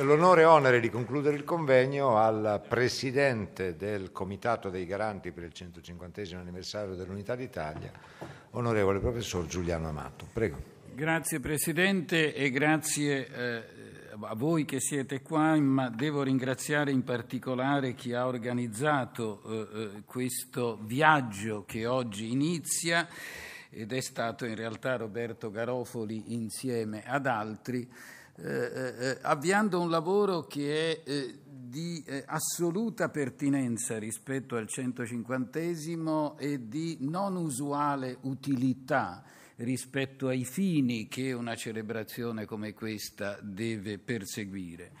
l'onore e onere di concludere il convegno al Presidente del Comitato dei Garanti per il 150 anniversario dell'Unità d'Italia, onorevole Professor Giuliano Amato. Prego. Grazie Presidente e grazie eh, a voi che siete qua, ma devo ringraziare in particolare chi ha organizzato eh, eh questo viaggio che oggi inizia ed è stato in realtà Roberto Garofoli insieme ad altri eh, eh, eh, avviando un lavoro che è eh, di assoluta pertinenza rispetto al 150 e di non usuale utilità rispetto ai fini che una celebrazione come questa deve perseguire.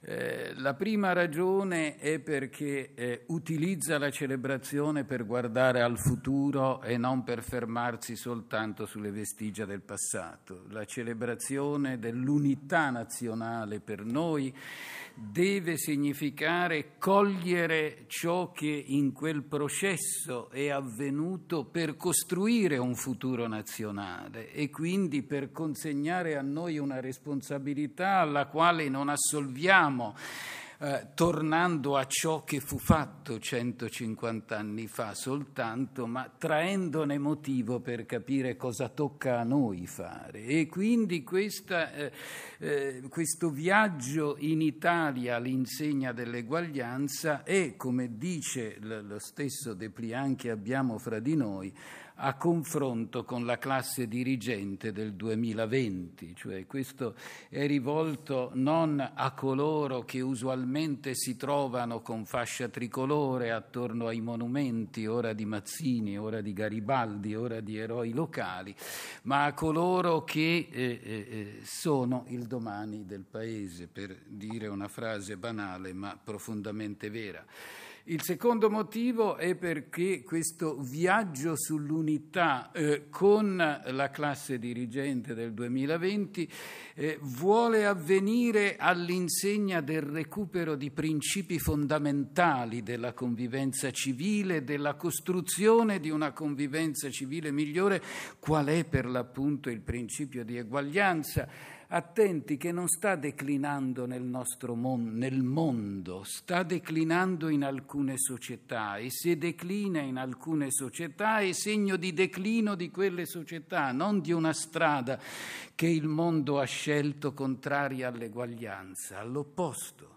Eh, la prima ragione è perché eh, utilizza la celebrazione per guardare al futuro e non per fermarsi soltanto sulle vestigia del passato. La celebrazione dell'unità nazionale per noi deve significare cogliere ciò che in quel processo è avvenuto per costruire un futuro nazionale e quindi per consegnare a noi una responsabilità alla quale non assolviamo stiamo eh, tornando a ciò che fu fatto 150 anni fa soltanto, ma traendone motivo per capire cosa tocca a noi fare. E quindi questa, eh, eh, questo viaggio in Italia all'insegna dell'eguaglianza è, come dice lo stesso De Plian che abbiamo fra di noi, a confronto con la classe dirigente del 2020, cioè questo è rivolto non a coloro che usualmente si trovano con fascia tricolore attorno ai monumenti, ora di Mazzini, ora di Garibaldi, ora di eroi locali, ma a coloro che eh, eh, eh sono il domani del paese, per dire una frase banale ma profondamente vera. Il secondo motivo è perché questo viaggio sull'unità eh, con la classe dirigente del 2020 eh, vuole avvenire all'insegna del recupero di principi fondamentali della convivenza civile, della costruzione di una convivenza civile migliore, qual è per l'appunto il principio di eguaglianza attenti che non sta declinando nel nostro mon- nel mondo, sta declinando in alcune società e se declina in alcune società è segno di declino di quelle società, non di una strada che il mondo ha scelto contraria all'eguaglianza, all'opposto.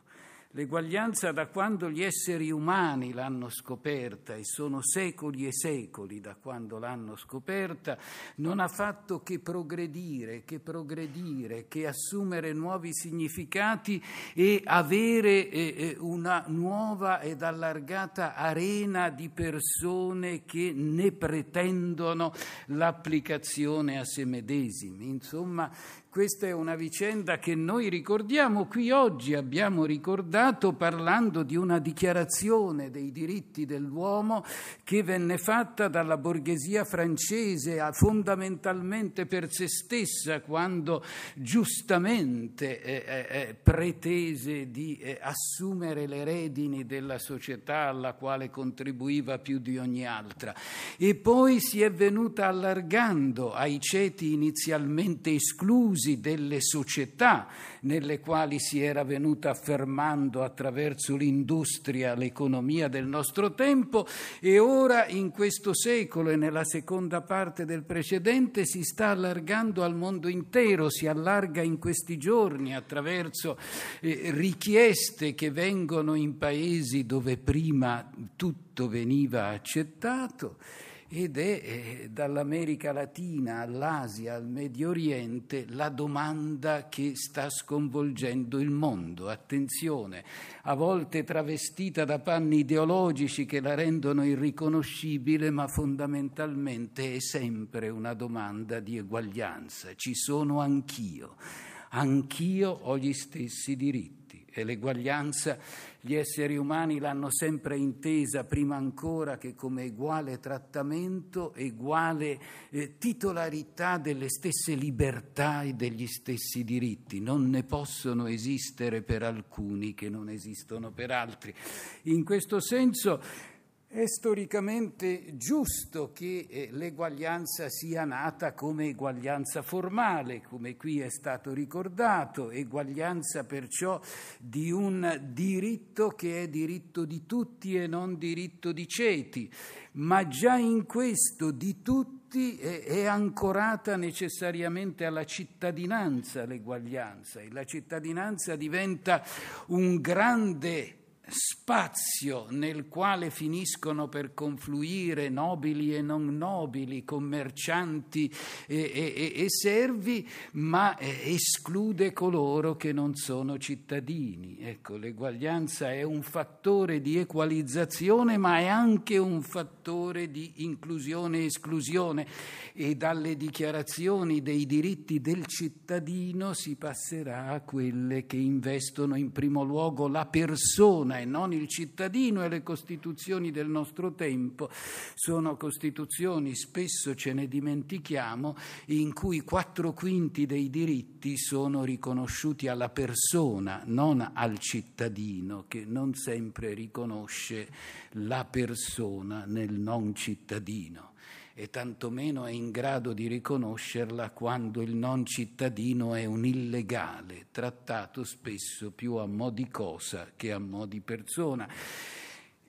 L'eguaglianza da quando gli esseri umani l'hanno scoperta, e sono secoli e secoli da quando l'hanno scoperta, non ha fatto che progredire, che progredire, che assumere nuovi significati e avere eh, eh, una nuova ed allargata arena di persone che ne pretendono l'applicazione a se medesimi. Insomma, questa è una vicenda che noi ricordiamo qui oggi, abbiamo ricordato parlando di una dichiarazione dei diritti dell'uomo che venne fatta dalla borghesia francese fondamentalmente per se stessa quando giustamente eh, eh, eh, pretese di eh, assumere le redini della società alla quale contribuiva più di ogni altra. E poi si è venuta allargando ai ceti inizialmente esclusi usi delle società nelle quali si era venuta affermando attraverso l'industria l'economia del nostro tempo e ora in questo secolo e nella seconda parte del precedente si sta allargando al mondo intero, si allarga in questi giorni attraverso eh, richieste che vengono in paesi dove prima tutto veniva accettato ed è eh, dall'America Latina all'Asia, al Medio Oriente, la domanda che sta sconvolgendo il mondo. Attenzione, a volte travestita da panni ideologici che la rendono irriconoscibile, ma fondamentalmente è sempre una domanda di eguaglianza. Ci sono anch'io, anch'io ho gli stessi diritti e l'eguaglianza gli esseri umani l'hanno sempre intesa prima ancora che come uguale trattamento, uguale eh, titolarità delle stesse libertà e degli stessi diritti. Non ne possono esistere per alcuni che non esistono per altri. In questo senso è storicamente giusto che eh, l'eguaglianza sia nata come eguaglianza formale, come qui è stato ricordato, eguaglianza perciò di un diritto che è diritto di tutti e non diritto di ceti, ma già in questo di tutti eh, è ancorata necessariamente alla cittadinanza l'eguaglianza e la cittadinanza diventa un grande spazio nel quale finiscono per confluire nobili e non nobili, commercianti e, e, e servi, ma eh, esclude coloro che non sono cittadini. Ecco, l'eguaglianza è un fattore di equalizzazione, ma è anche un fattore di inclusione e esclusione e dalle dichiarazioni dei diritti del cittadino si passerà a quelle che investono in primo luogo la persona e non il cittadino e le costituzioni del nostro tempo sono costituzioni, spesso ce ne dimentichiamo, in cui quattro quinti dei diritti sono riconosciuti alla persona, non al cittadino, che non sempre riconosce la persona nel non cittadino e tantomeno è in grado di riconoscerla quando il non cittadino è un illegale, trattato spesso più a mo' di cosa che a mo' di persona.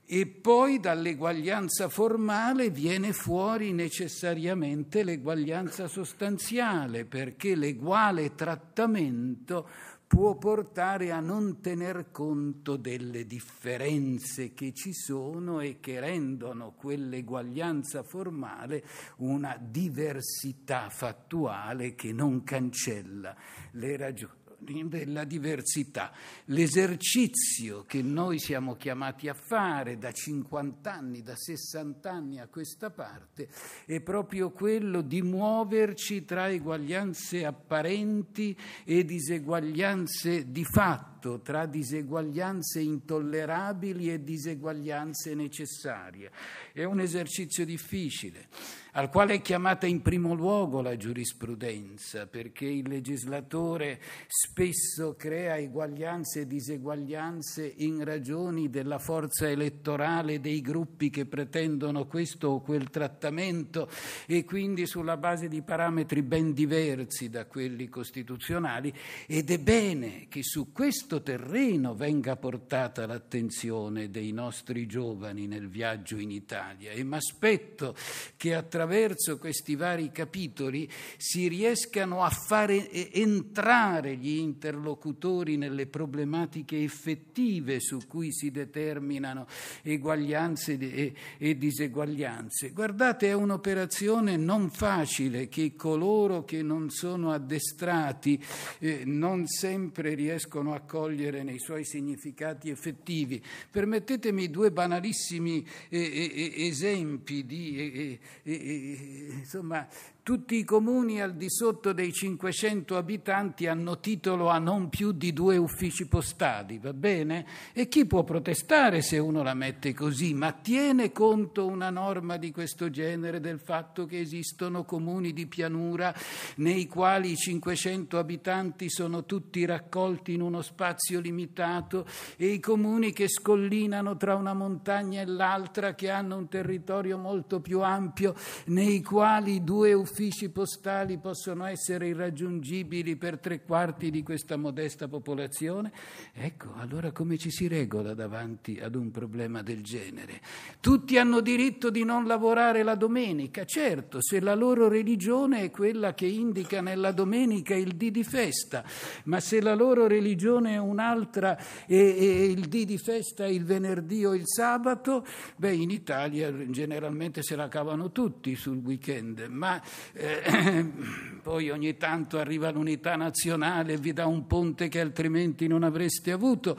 E poi dall'eguaglianza formale viene fuori necessariamente l'eguaglianza sostanziale, perché l'eguale trattamento può portare a non tener conto delle differenze che ci sono e che rendono quell'eguaglianza formale una diversità fattuale che non cancella le ragioni della diversità. L'esercizio che noi siamo chiamati a fare da 50 anni, da 60 anni a questa parte, è proprio quello di muoverci tra eguaglianze apparenti e diseguaglianze di fatto, tra diseguaglianze intollerabili e diseguaglianze necessarie. È un esercizio difficile al quale è chiamata in primo luogo la giurisprudenza, perché il legislatore spesso crea eguaglianze e diseguaglianze in ragioni della forza elettorale dei gruppi che pretendono questo o quel trattamento e quindi sulla base di parametri ben diversi da quelli costituzionali ed è bene che su questo terreno venga portata l'attenzione dei nostri giovani nel viaggio in Italia e mi aspetto che attraverso attraverso questi vari capitoli si riescano a fare entrare gli interlocutori nelle problematiche effettive su cui si determinano eguaglianze e, e diseguaglianze. Guardate, è un'operazione non facile che coloro che non sono addestrati eh, non sempre riescono a cogliere nei suoi significati effettivi. Permettetemi due banalissimi eh, eh, esempi di insomma, tutti i comuni al di sotto dei 500 abitanti hanno titolo a non più di due uffici postali, va bene? E chi può protestare se uno la mette così? Ma tiene conto una norma di questo genere del fatto che esistono comuni di pianura nei quali i 500 abitanti sono tutti raccolti in uno spazio limitato e i comuni che scollinano tra una montagna e l'altra, che hanno un territorio molto più ampio, nei quali due uffici uffici postali possono essere irraggiungibili per tre quarti di questa modesta popolazione? Ecco, allora come ci si regola davanti ad un problema del genere? Tutti hanno diritto di non lavorare la domenica, certo, se la loro religione è quella che indica nella domenica il dì di festa, ma se la loro religione è un'altra e, e il dì di festa è il venerdì o il sabato, beh, in Italia generalmente se la cavano tutti sul weekend, ma eh, poi ogni tanto arriva l'unità nazionale e vi dà un ponte che altrimenti non avreste avuto,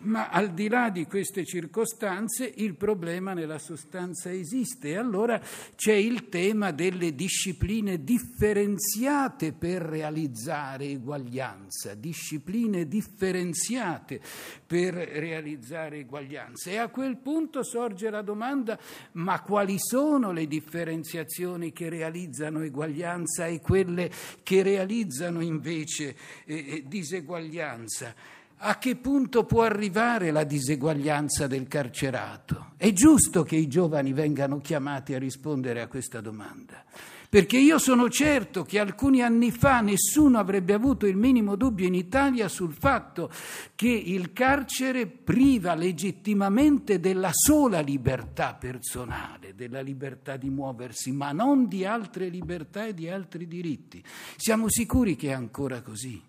ma al di là di queste circostanze il problema nella sostanza esiste e allora c'è il tema delle discipline differenziate per realizzare eguaglianza, discipline differenziate per realizzare eguaglianza e a quel punto sorge la domanda ma quali sono le differenziazioni che realizzano eguaglianza e quelle che realizzano invece eh, eh, diseguaglianza. A che punto può arrivare la diseguaglianza del carcerato? È giusto che i giovani vengano chiamati a rispondere a questa domanda perché io sono certo che alcuni anni fa nessuno avrebbe avuto il minimo dubbio in Italia sul fatto che il carcere priva legittimamente della sola libertà personale, della libertà di muoversi, ma non di altre libertà e di altri diritti. Siamo sicuri che è ancora così?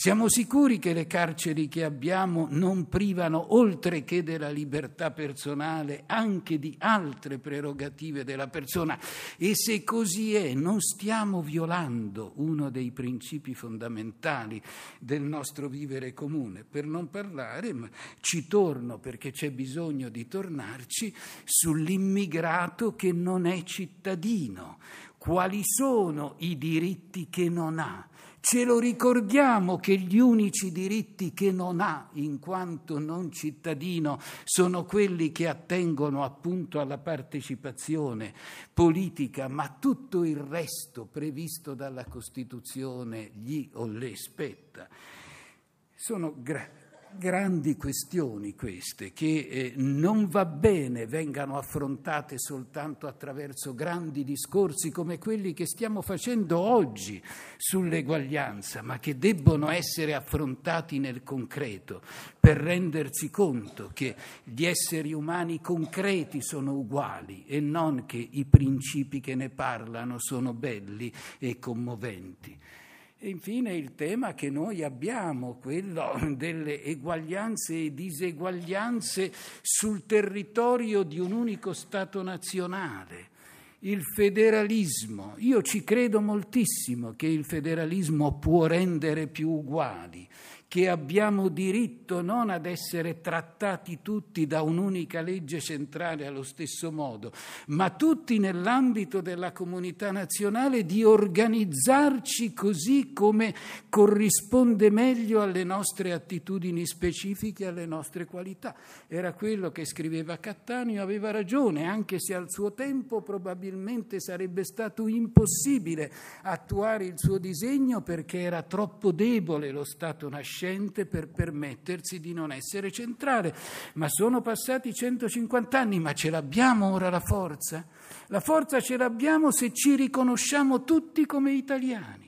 Siamo sicuri che le carceri che abbiamo non privano, oltre che della libertà personale, anche di altre prerogative della persona? E se così è, non stiamo violando uno dei principi fondamentali del nostro vivere comune. Per non parlare, ma ci torno perché c'è bisogno di tornarci, sull'immigrato che non è cittadino. Quali sono i diritti che non ha? Ce lo ricordiamo che gli unici diritti che non ha in quanto non cittadino sono quelli che attengono appunto alla partecipazione politica, ma tutto il resto previsto dalla Costituzione gli o le spetta. Sono gravi grandi questioni queste, che eh, non va bene vengano affrontate soltanto attraverso grandi discorsi come quelli che stiamo facendo oggi sull'eguaglianza, ma che debbono essere affrontati nel concreto per rendersi conto che gli esseri umani concreti sono uguali e non che i principi che ne parlano sono belli e commoventi. E infine il tema che noi abbiamo, quello delle eguaglianze e diseguaglianze sul territorio di un unico Stato nazionale, il federalismo. Io ci credo moltissimo che il federalismo può rendere più uguali che abbiamo diritto non ad essere trattati tutti da un'unica legge centrale allo stesso modo, ma tutti nell'ambito della comunità nazionale di organizzarci così come corrisponde meglio alle nostre attitudini specifiche, alle nostre qualità. Era quello che scriveva Cattaneo, aveva ragione, anche se al suo tempo probabilmente sarebbe stato impossibile attuare il suo disegno perché era troppo debole lo Stato nascente sufficiente per permettersi di non essere centrale. Ma sono passati 150 anni, ma ce l'abbiamo ora la forza? La forza ce l'abbiamo se ci riconosciamo tutti come italiani.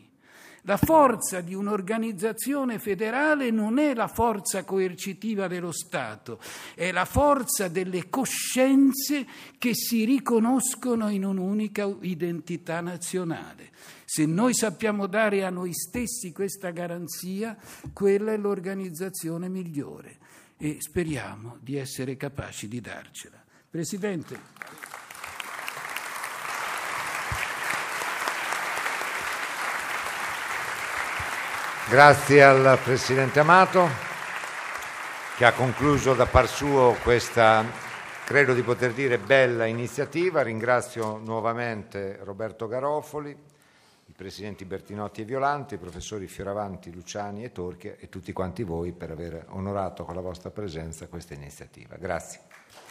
La forza di un'organizzazione federale non è la forza coercitiva dello Stato, è la forza delle coscienze che si riconoscono in un'unica identità nazionale. Se noi sappiamo dare a noi stessi questa garanzia, quella è l'organizzazione migliore e speriamo di essere capaci di darcela. Presidente. Grazie al Presidente Amato che ha concluso da par suo questa, credo di poter dire, bella iniziativa. Ringrazio nuovamente Roberto Garofoli, i Presidenti Bertinotti e Violante, i professori Fioravanti, Luciani e Torchia e tutti quanti voi per aver onorato con la vostra presenza questa iniziativa. Grazie.